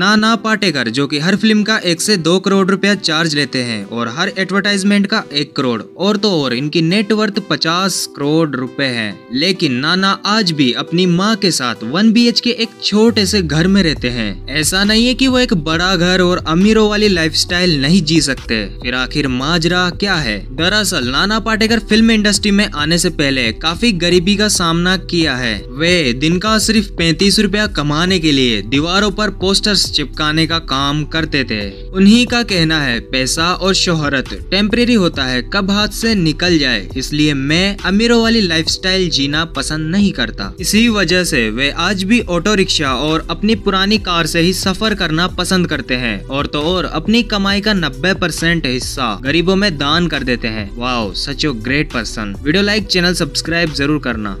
नाना पाटेकर जो कि हर फिल्म का एक से दो करोड़ रुपया चार्ज लेते हैं और हर एडवर्टाइजमेंट का एक करोड़ और तो और इनकी नेटवर्थ पचास करोड़ रुपए है लेकिन नाना आज भी अपनी माँ के साथ वन बी के एक छोटे से घर में रहते हैं ऐसा नहीं है कि वो एक बड़ा घर और अमीरों वाली लाइफ नहीं जी सकते फिर आखिर माजरा क्या है दरअसल नाना पाटेकर फिल्म इंडस्ट्री में आने से पहले काफी गरीबी का सामना किया है वे दिन का सिर्फ पैंतीस रुपया कमाने के लिए दीवारों पर पोस्टर पर्स चिपकाने का काम करते थे उन्हीं का कहना है पैसा और शोहरत टेम्परेरी होता है कब हाथ से निकल जाए इसलिए मैं अमीरों वाली लाइफस्टाइल जीना पसंद नहीं करता इसी वजह से वे आज भी ऑटो रिक्शा और अपनी पुरानी कार से ही सफर करना पसंद करते हैं और तो और अपनी कमाई का नब्बे परसेंट हिस्सा गरीबों में दान कर देते हैं wow such a great person video like channel subscribe जरूर करना